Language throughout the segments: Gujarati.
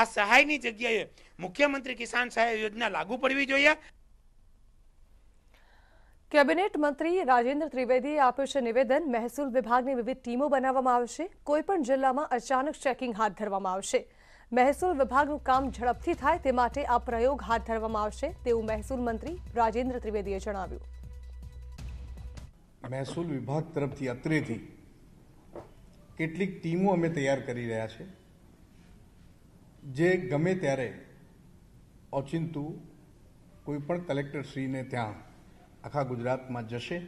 આ સહાયની જગ્યાએ મુખ્યમંત્રી કિસાન સહાય યોજના લાગુ પડવી જોઈએ કેબિનેટ મંત્રી રાજેન્દ્ર ત્રિવેદીએ આપ્યું છે નિવેદન મહેસૂલ વિભાગની વિવિધ ટીમો બનાવવામાં આવશે કોઈપણ જિલ્લામાં અચાનક ચેકિંગ હાથ ધરવામાં આવશે મહેસૂલ વિભાગનું કામ ઝડપથી થાય તે માટે આ પ્રયોગ હાથ ધરવામાં આવશે તેવું મહેસૂલ મંત્રી રાજેન્દ્ર ત્રિવેદીએ જણાવ્યું મહેસૂલ વિભાગ તરફથી અત્રેથી કેટલીક ટીમો અમે તૈયાર કરી રહ્યા છીએ જે ગમે ત્યારે ઓચિંતુ ઓચિંતું કોઈપણ કલેક્ટરશ્રીને ત્યાં આખા ગુજરાતમાં જશે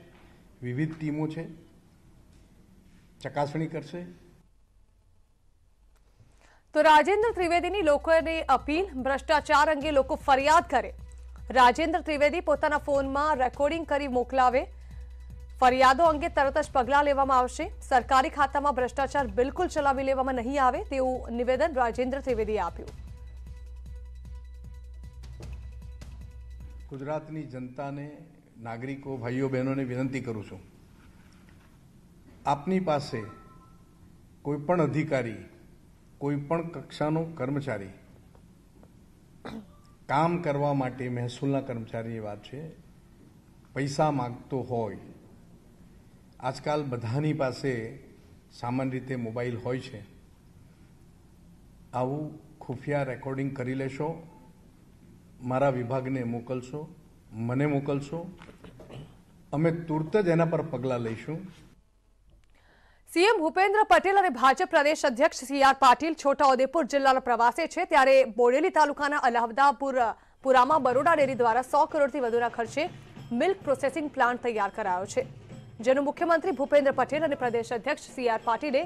વિવિધ ટીમો છે ચકાસણી કરશે તો રાજેન્દ્ર ત્રિવેદીની લોકોને અપીલ ભ્રષ્ટાચાર અંગે લોકો ફરિયાદ કરે રાજેન્દ્ર ત્રિવેદી પોતાના ફોનમાં રેકોર્ડિંગ કરી મોકલાવે ફરિયાદો અંગે તરત જ પગલાં લેવામાં આવશે સરકારી ખાતામાં ભ્રષ્ટાચાર બિલકુલ ચલાવી લેવામાં નહીં આવે તેવું નિવેદન રાજેન્દ્ર ત્રિવેદીએ આપ્યું ગુજરાતની જનતાને નાગરિકો ભાઈઓ બહેનોને વિનંતી કરું છું આપની પાસે કોઈ પણ અધિકારી કોઈ પણ કક્ષાનો કર્મચારી કામ કરવા માટે મહેસૂલના કર્મચારીની વાત છે પૈસા માગતો હોય આજકાલ બધાની પાસે સામાન્ય રીતે મોબાઈલ હોય છે આવું ખુફિયા રેકોર્ડિંગ કરી લેશો મારા વિભાગને મોકલશો મને મોકલશો અમે તુરત જ એના પર પગલાં લઈશું સીએમ ભૂપેન્દ્ર પટેલ અને ભાજપ પ્રદેશ અધ્યક્ષ સી આર પાટીલ છોટાઉદેપુર જિલ્લાના પ્રવાસે છે ત્યારે બોડેલી તાલુકાના અલાહદાપુર પુરામાં બરોડા ડેરી દ્વારા સો કરોડથી વધુના ખર્ચે મિલ્ક પ્રોસેસિંગ પ્લાન્ટ તૈયાર કરાયો છે જન મુખ્યમંત્રી ભૂપેન્દ્ર પટેલ અને પ્રદેશ અધ્યક્ષ સીઆર પાટીલે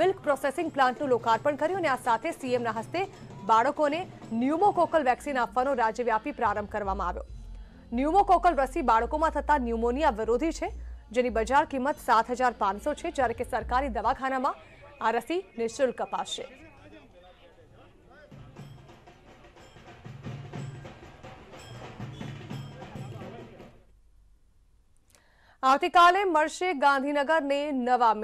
મિલ્ક પ્રોસેસિંગ પ્લાન્ટનું લોકાર્પણ કર્યું અને આ સાથે સીએમના હસ્તે બાળકોને ન્યુમોકોકલ વેક્સિન આપવાનો રાજ્યવ્યાપી પ્રારંભ કરવામાં આવ્યો ન્યુમોકોકલ રસી બાળકોમાં થતા ન્યુમોનિયા વિરોધી છે જેની બજાર કિંમત 7500 છે જ્યારે કે સરકારી દવાખાનામાં આ રસી નિશુલ્ક પાશે આવતીકાલે મળશે ગાંધીનગરને નવા